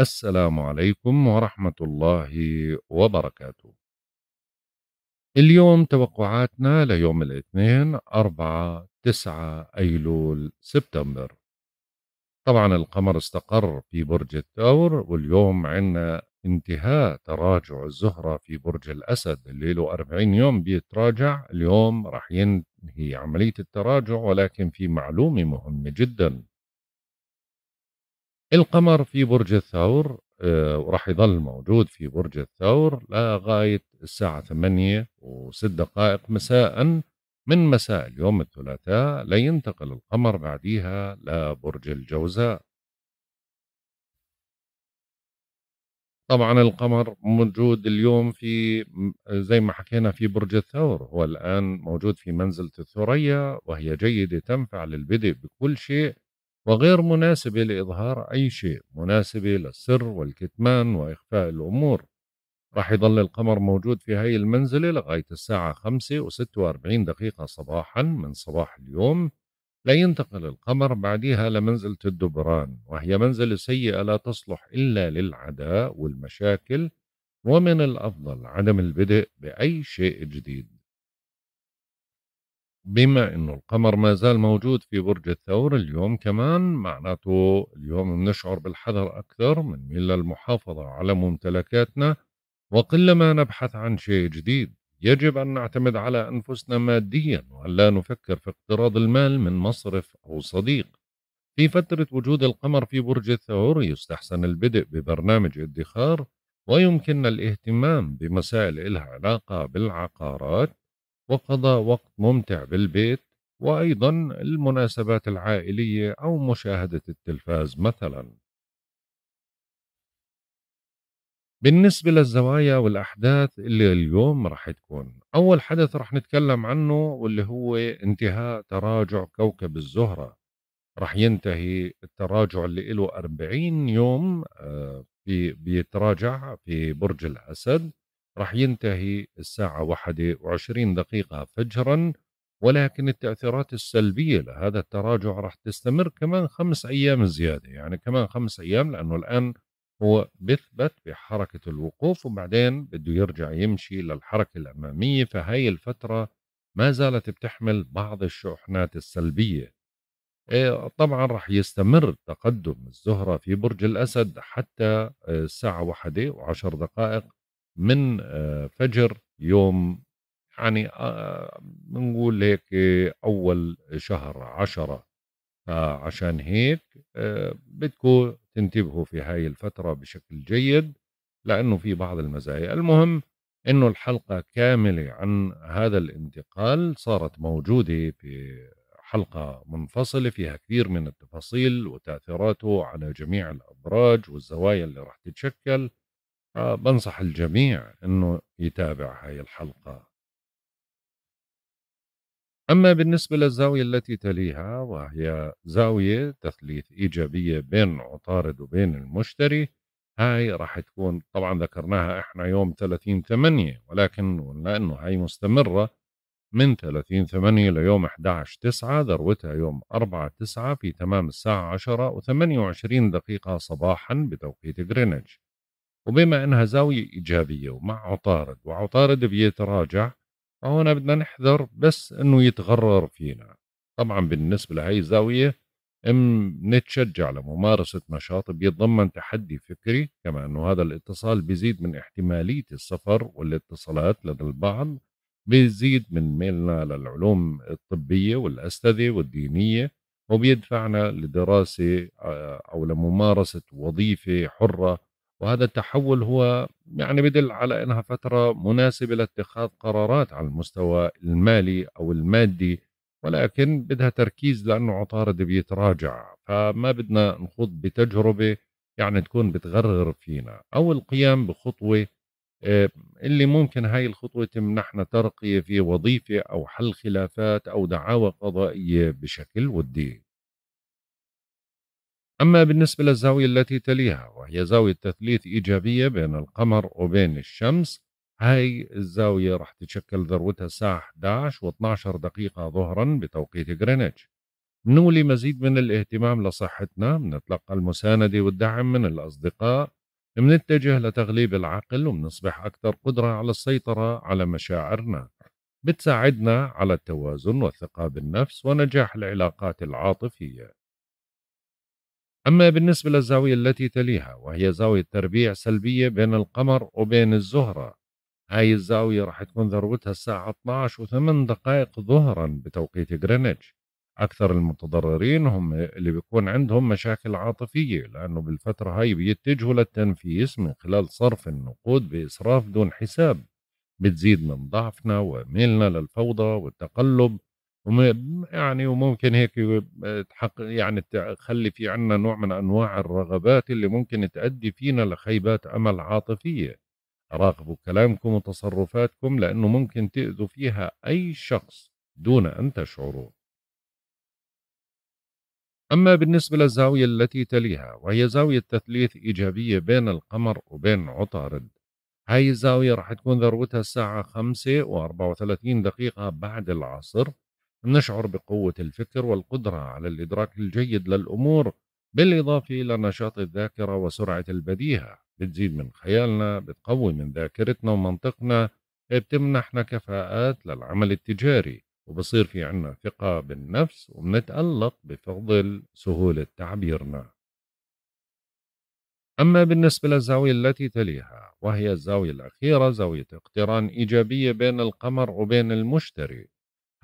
السلام عليكم ورحمة الله وبركاته. اليوم توقعاتنا ليوم الاثنين 4 9 أيلول سبتمبر. طبعا القمر استقر في برج الثور واليوم عندنا انتهاء تراجع الزهرة في برج الأسد اللي له 40 يوم بيتراجع اليوم راح ينهي عملية التراجع ولكن في معلومة مهمة جدا القمر في برج الثور آه، وراح يظل موجود في برج الثور لغاية الساعة ثمانية وست دقائق مساء من مساء اليوم الثلاثاء لينتقل القمر بعديها لبرج الجوزاء طبعا القمر موجود اليوم في زي ما حكينا في برج الثور هو الآن موجود في منزلة الثريا وهي جيدة تنفع للبدء بكل شيء وغير مناسبة لإظهار أي شيء مناسبة للسر والكتمان وإخفاء الأمور راح يضل القمر موجود في هاي المنزلة لغاية الساعة 5 و 46 دقيقة صباحا من صباح اليوم لينتقل القمر بعدها لمنزلة الدبران وهي منزلة سيئة لا تصلح إلا للعداء والمشاكل ومن الأفضل عدم البدء بأي شيء جديد بما انه القمر ما زال موجود في برج الثور اليوم كمان معناته اليوم بنشعر بالحذر اكثر من ميل للمحافظه على ممتلكاتنا وقلما نبحث عن شيء جديد يجب ان نعتمد على انفسنا ماديا والا نفكر في اقتراض المال من مصرف او صديق في فتره وجود القمر في برج الثور يستحسن البدء ببرنامج ادخار ويمكننا الاهتمام بمسائل إلها علاقه بالعقارات وقضى وقت ممتع بالبيت وأيضا المناسبات العائلية أو مشاهدة التلفاز مثلا بالنسبة للزوايا والأحداث اللي اليوم رح تكون أول حدث رح نتكلم عنه واللي هو انتهاء تراجع كوكب الزهرة رح ينتهي التراجع اللي له 40 يوم آه، في بيتراجع في برج الأسد راح ينتهي الساعة 21 دقيقة فجرا ولكن التأثيرات السلبية لهذا التراجع راح تستمر كمان خمس أيام زيادة يعني كمان خمس أيام لأنه الآن هو بثبت بحركة الوقوف وبعدين بده يرجع يمشي للحركة الأمامية فهاي الفترة ما زالت بتحمل بعض الشحنات السلبية آه، طبعا رح يستمر تقدم الزهرة في برج الأسد حتى آه، الساعة واحدة وعشر دقائق من آه، فجر يوم يعني آه، بنقول هيك أول شهر عشرة فعشان هيك آه، بدكم تنتبهوا في هاي الفترة بشكل جيد لأنه في بعض المزايا المهم أنه الحلقة كاملة عن هذا الانتقال صارت موجودة في حلقة منفصلة فيها كثير من التفاصيل وتأثيراته على جميع الأبراج والزوايا اللي راح تتشكل فبنصح الجميع انه يتابع هاي الحلقه اما بالنسبه للزاويه التي تليها وهي زاويه تثليث ايجابيه بين عطارد وبين المشتري هاي راح تكون طبعا ذكرناها احنا يوم 30 8 ولكن قلنا انه هاي مستمره من 30 8 ليوم 11 9 ذروتها يوم 4 9 في تمام الساعة 10 و28 دقيقة صباحا بتوقيت جرينتش وبما أنها زاوية إيجابية ومع عطارد وعطارد بيتراجع فهون بدنا نحذر بس أنه يتغرر فينا طبعا بالنسبة لهي الزاوية ام نتشجع لممارسة نشاط بيتضمن تحدي فكري كما أنه هذا الاتصال بيزيد من احتمالية السفر والاتصالات لدى البعض بيزيد من ميلنا للعلوم الطبية والاستاذه والدينية وبيدفعنا لدراسة آه، أو لممارسة وظيفة حرة وهذا التحول هو يعني بدل على انها فتره مناسبه لاتخاذ قرارات على المستوى المالي او المادي ولكن بدها تركيز لانه عطارد بيتراجع فما بدنا نخوض بتجربه يعني تكون بتغرغر فينا او القيام بخطوه آه، اللي ممكن هاي الخطوه تمنحنا ترقيه في وظيفه او حل خلافات او دعاوى قضائيه بشكل ودي أما بالنسبة للزاوية التي تليها وهي زاوية تثليث إيجابية بين القمر وبين الشمس هاي الزاوية راح تتشكل ذروتها الساعة 11 و 12 دقيقة ظهرا بتوقيت غرينتش نولي مزيد من الاهتمام لصحتنا منتلقى المساندة والدعم من الأصدقاء منتجه لتغليب العقل ومنصبح أكثر قدرة على السيطرة على مشاعرنا بتساعدنا على التوازن والثقة بالنفس ونجاح العلاقات العاطفية أما بالنسبة للزاوية التي تليها وهي زاوية تربيع سلبية بين القمر وبين الزهرة هاي الزاوية راح تكون ذروتها الساعة 12 و8 دقائق ظهرا بتوقيت غرينتش أكثر المتضررين هم اللي بيكون عندهم مشاكل عاطفية لأنه بالفترة هاي بيتجهوا للتنفيس من خلال صرف النقود بإسراف دون حساب بتزيد من ضعفنا وميلنا للفوضى والتقلب وم- يعني وممكن هيك تحق- يعني تخلي في عنا نوع من أنواع الرغبات اللي ممكن تؤدي فينا لخيبات أمل عاطفية راقبوا كلامكم وتصرفاتكم لأنه ممكن تأذوا فيها أي شخص دون أن تشعروا أما بالنسبة للزاوية التي تليها وهي زاوية تثليث إيجابية بين القمر وبين عطارد هاي الزاوية راح تكون ذروتها الساعة 5 و34 دقيقة بعد العصر نشعر بقوة الفكر والقدرة على الإدراك الجيد للأمور بالإضافة إلى نشاط الذاكرة وسرعة البديهة بتزيد من خيالنا بتقوي من ذاكرتنا ومنطقنا بتمنحنا كفاءات للعمل التجاري وبصير في عنا ثقة بالنفس وبنتألق بفضل سهولة تعبيرنا أما بالنسبة للزاوية التي تليها وهي الزاوية الأخيرة زاوية اقتران إيجابية بين القمر وبين المشتري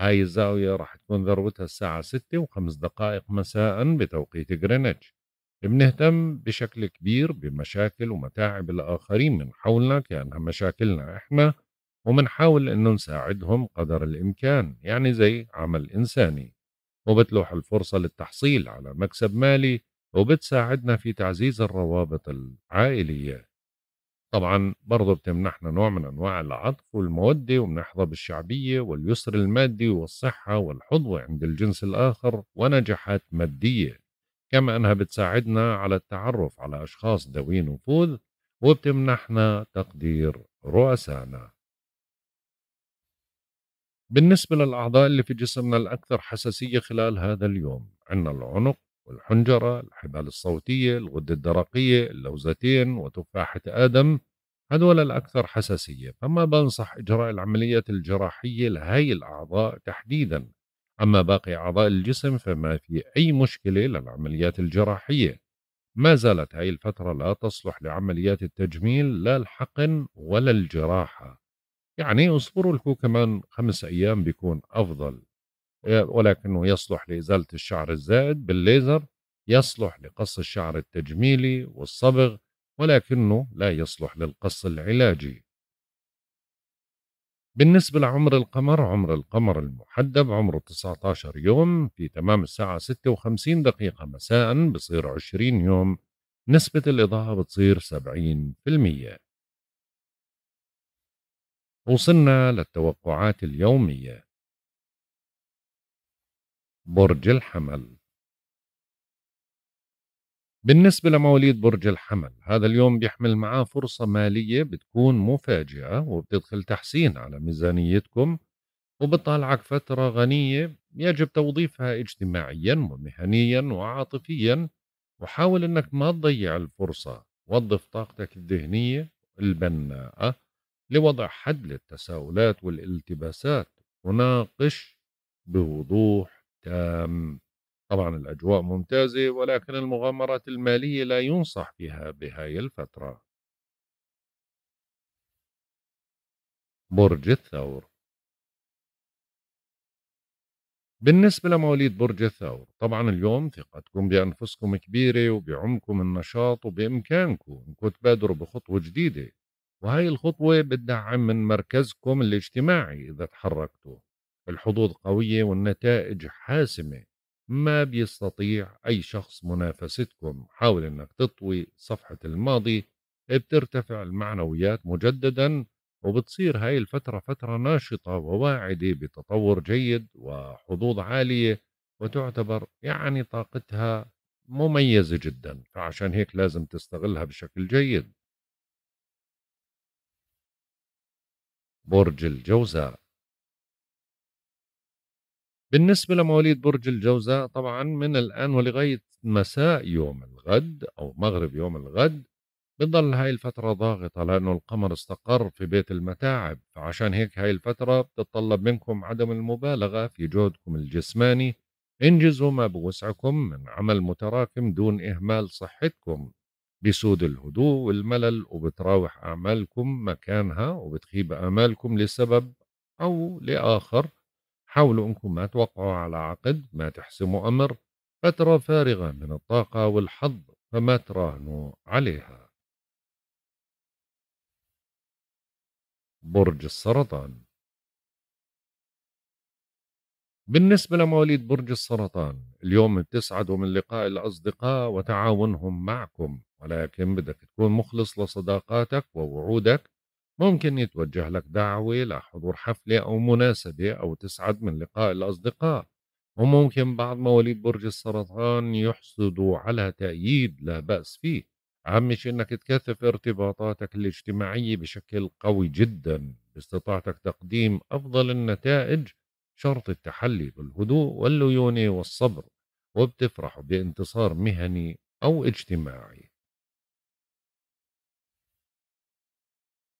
هاي الزاوية راح تكون ذروتها الساعة ستة وخمس دقائق مساء بتوقيت غرينتش بنهتم بشكل كبير بمشاكل ومتاعب الآخرين من حولنا كأنها مشاكلنا إحنا ومنحاول إنه نساعدهم قدر الإمكان يعني زي عمل إنساني وبتلوح الفرصة للتحصيل على مكسب مالي وبتساعدنا في تعزيز الروابط العائلية طبعا برضه بتمنحنا نوع من انواع العطف والموده وبنحظى بالشعبيه واليسر المادي والصحه والحظوه عند الجنس الاخر ونجاحات ماديه كما انها بتساعدنا على التعرف على اشخاص ذوي نفوذ وبتمنحنا تقدير رؤسائنا بالنسبة للأعضاء اللي في جسمنا الأكثر حساسية خلال هذا اليوم عندنا العنق والحنجرة الحبال الصوتية الغدة الدرقية اللوزتين وتفاحة آدم هذول الأكثر حساسية فما بنصح إجراء العمليات الجراحية لهي الأعضاء تحديدا أما باقي أعضاء الجسم فما في أي مشكلة للعمليات الجراحية ما زالت هاي الفترة لا تصلح لعمليات التجميل لا الحقن ولا الجراحة يعني اصبروا لكم كمان خمس أيام بيكون أفضل ولكنه يصلح لإزالة الشعر الزائد بالليزر يصلح لقص الشعر التجميلي والصبغ ولكنه لا يصلح للقص العلاجي بالنسبة لعمر القمر عمر القمر المحدب عمره 19 يوم في تمام الساعة 56 دقيقة مساء بصير 20 يوم نسبة الإضاءة بتصير 70% وصلنا للتوقعات اليومية برج الحمل بالنسبة لمواليد برج الحمل هذا اليوم بيحمل معاه فرصة مالية بتكون مفاجئة وبتدخل تحسين على ميزانيتكم وبطالعك فترة غنية يجب توظيفها اجتماعيا ومهنيا وعاطفيا وحاول انك ما تضيع الفرصة وظف طاقتك الذهنية البناءة لوضع حد للتساؤلات والالتباسات وناقش بوضوح تام طبعا الأجواء ممتازة ولكن المغامرات المالية لا ينصح بها بهاي الفترة برج الثور بالنسبة لمواليد برج الثور طبعا اليوم ثقتكم بأنفسكم كبيرة وبعمكم النشاط وبإمكانكم انكم تبادروا بخطوة جديدة وهي الخطوة بتدعم من مركزكم الاجتماعي إذا تحركتوا الحظوظ قوية والنتائج حاسمة ما بيستطيع أي شخص منافستكم حاول أنك تطوي صفحة الماضي بترتفع المعنويات مجددا وبتصير هاي الفترة فترة ناشطة وواعدة بتطور جيد وحظوظ عالية وتعتبر يعني طاقتها مميزة جدا فعشان هيك لازم تستغلها بشكل جيد برج الجوزاء بالنسبة لمواليد برج الجوزاء طبعا من الآن ولغاية مساء يوم الغد أو مغرب يوم الغد بتضل هاي الفترة ضاغطة لأنه القمر استقر في بيت المتاعب فعشان هيك هاي الفترة بتتطلب منكم عدم المبالغة في جهدكم الجسماني انجزوا ما بوسعكم من عمل متراكم دون إهمال صحتكم بسود الهدوء والملل وبتراوح أعمالكم مكانها وبتخيب آمالكم لسبب أو لآخر حاولوا أنكم ما توقعوا على عقد ما تحسموا أمر فترة فارغة من الطاقة والحظ فما تراهنوا عليها برج السرطان بالنسبة لمواليد برج السرطان اليوم بتسعدوا من لقاء الأصدقاء وتعاونهم معكم ولكن بدك تكون مخلص لصداقاتك ووعودك ممكن يتوجه لك دعوة لحضور حفلة أو مناسبة أو تسعد من لقاء الأصدقاء وممكن بعض مواليد برج السرطان يحصدوا على تأييد لا بأس فيه أهم شيء أنك تكثف ارتباطاتك الاجتماعية بشكل قوي جدا باستطاعتك تقديم أفضل النتائج شرط التحلي بالهدوء والليونة والصبر وبتفرح بانتصار مهني أو اجتماعي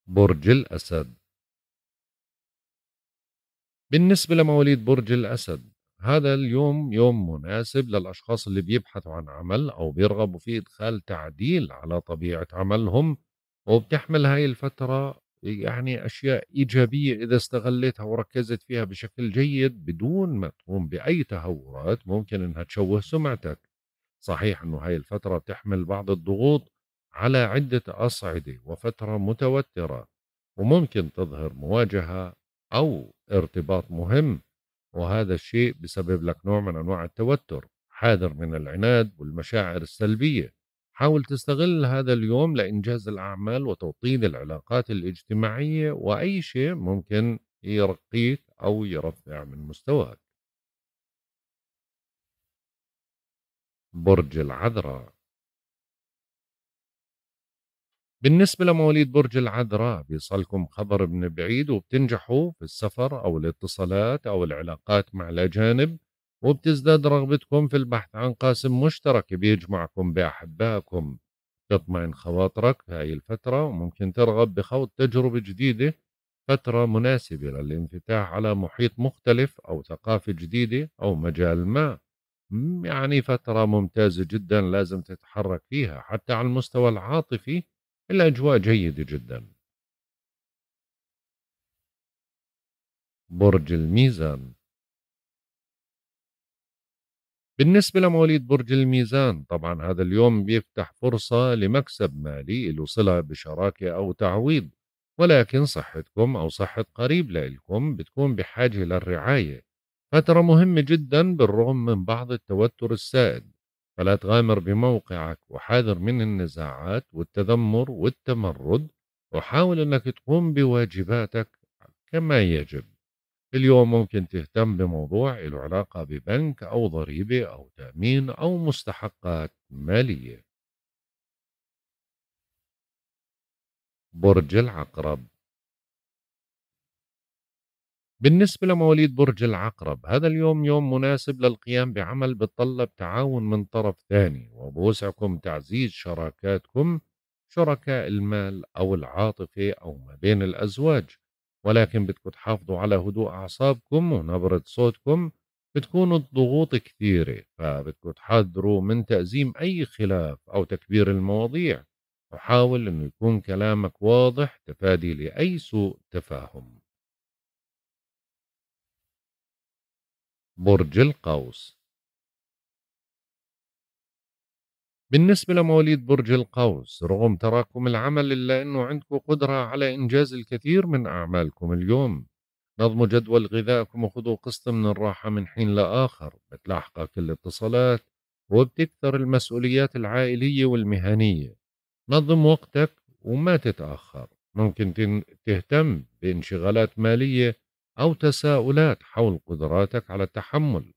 برج الأسد بالنسبة لمواليد برج الأسد هذا اليوم يوم مناسب للأشخاص اللي بيبحثوا عن عمل أو بيرغبوا في إدخال تعديل على طبيعة عملهم وبتحمل هاي الفترة يعني أشياء إيجابية إذا استغلتها وركزت فيها بشكل جيد بدون ما تقوم بأي تهورات ممكن إنها تشوه سمعتك صحيح إنه هاي الفترة بتحمل بعض الضغوط على عدة أصعدة وفترة متوترة وممكن تظهر مواجهة أو ارتباط مهم وهذا الشيء بسبب لك نوع من أنواع التوتر حاذر من العناد والمشاعر السلبية حاول تستغل هذا اليوم لإنجاز الأعمال وتوطين العلاقات الاجتماعية وأي شيء ممكن يرقيك أو يرفع من مستواك برج العذراء بالنسبة لمواليد برج العذراء بيصلكم خبر من بعيد وبتنجحوا في السفر أو الاتصالات أو العلاقات مع الأجانب وبتزداد رغبتكم في البحث عن قاسم مشترك بيجمعكم بأحبائكم تطمئن خواطرك في هاي الفترة وممكن ترغب بخوض تجربة جديدة فترة مناسبة للانفتاح على محيط مختلف أو ثقافة جديدة أو مجال ما يعني فترة ممتازة جدا لازم تتحرك فيها حتى على المستوى العاطفي الأجواء جيدة جدا برج الميزان بالنسبة لمواليد برج الميزان طبعا هذا اليوم بيفتح فرصة لمكسب مالي له صلة بشراكة أو تعويض ولكن صحتكم أو صحة قريب لإلكم بتكون بحاجة للرعاية فترة مهمة جدا بالرغم من بعض التوتر السائد فلا تغامر بموقعك وحاذر من النزاعات والتذمر والتمرد وحاول أنك تقوم بواجباتك كما يجب اليوم ممكن تهتم بموضوع له علاقة ببنك أو ضريبة أو تأمين أو مستحقات مالية برج العقرب بالنسبة لمواليد برج العقرب هذا اليوم يوم مناسب للقيام بعمل بتطلب تعاون من طرف ثاني وبوسعكم تعزيز شراكاتكم شركاء المال أو العاطفة أو ما بين الأزواج ولكن بدكم تحافظوا على هدوء أعصابكم ونبرة صوتكم بتكون الضغوط كثيرة فبدكم تحذروا من تأزيم أي خلاف أو تكبير المواضيع وحاول أنه يكون كلامك واضح تفادي لأي سوء تفاهم برج القوس بالنسبة لمواليد برج القوس رغم تراكم العمل إلا أنه عندكم قدرة على إنجاز الكثير من أعمالكم اليوم نظموا جدول غذائكم وخذوا قسط من الراحة من حين لآخر بتلاحقك الاتصالات وبتكثر المسؤوليات العائلية والمهنية نظم وقتك وما تتأخر ممكن تهتم بانشغالات مالية أو تساؤلات حول قدراتك على التحمل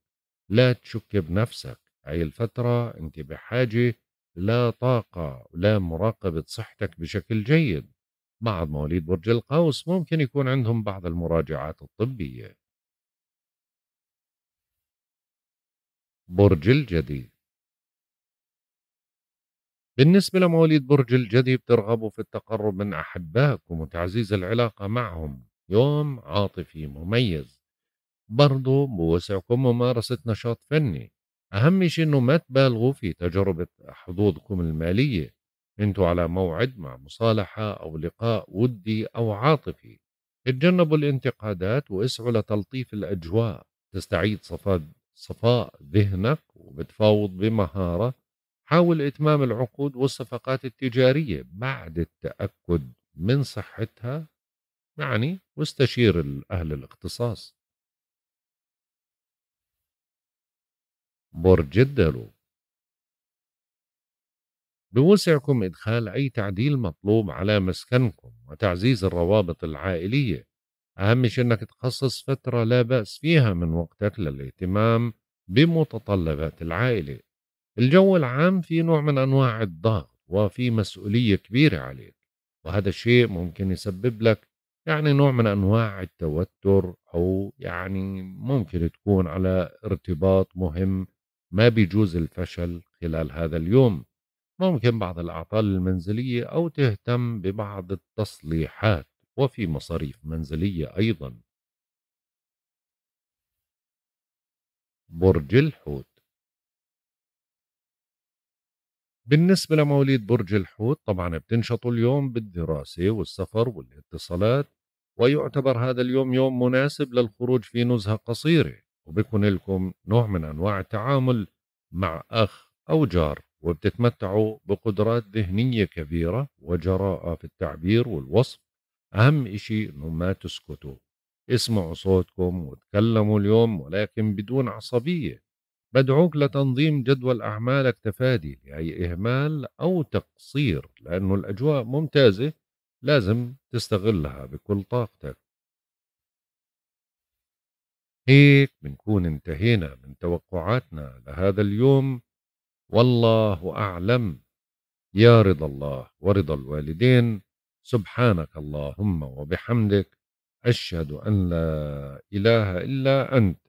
لا تشك بنفسك هاي الفترة أنت بحاجة لا طاقة ولا مراقبة صحتك بشكل جيد مع مواليد برج القوس ممكن يكون عندهم بعض المراجعات الطبية برج الجدي بالنسبة لمواليد برج الجدي بترغبوا في التقرب من أحبائكم وتعزيز العلاقة معهم يوم عاطفي مميز برضو بوسعكم ممارسة نشاط فني أهم شيء أنه ما تبالغوا في تجربة حظوظكم المالية أنتوا على موعد مع مصالحة أو لقاء ودي أو عاطفي اتجنبوا الانتقادات واسعوا لتلطيف الأجواء تستعيد صفاء صفاء ذهنك وبتفاوض بمهارة حاول إتمام العقود والصفقات التجارية بعد التأكد من صحتها يعني واستشير أهل الاختصاص برج الدلو بوسعكم إدخال أي تعديل مطلوب على مسكنكم وتعزيز الروابط العائلية أهم شيء أنك تخصص فترة لا بأس فيها من وقتك للاهتمام بمتطلبات العائلة الجو العام في نوع من أنواع الضغط وفي مسؤولية كبيرة عليك وهذا الشيء ممكن يسبب لك يعني نوع من انواع التوتر او يعني ممكن تكون على ارتباط مهم ما بيجوز الفشل خلال هذا اليوم ممكن بعض الاعطال المنزليه او تهتم ببعض التصليحات وفي مصاريف منزليه ايضا برج الحوت بالنسبة لمواليد برج الحوت طبعا بتنشطوا اليوم بالدراسة والسفر والاتصالات ويعتبر هذا اليوم يوم مناسب للخروج في نزهة قصيرة وبكون لكم نوع من أنواع التعامل مع أخ أو جار وبتتمتعوا بقدرات ذهنية كبيرة وجراءة في التعبير والوصف أهم إشي أنه ما تسكتوا اسمعوا صوتكم وتكلموا اليوم ولكن بدون عصبية بدعوك لتنظيم جدول أعمالك تفادي لأي إهمال أو تقصير لأنه الأجواء ممتازة لازم تستغلها بكل طاقتك هيك بنكون انتهينا من توقعاتنا لهذا اليوم والله أعلم يا رضا الله ورضا الوالدين سبحانك اللهم وبحمدك أشهد أن لا إله إلا أنت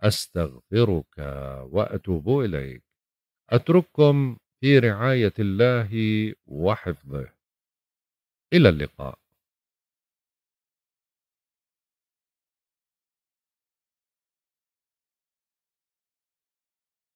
أستغفرك وأتوب إليك أترككم في رعاية الله وحفظه إلى اللقاء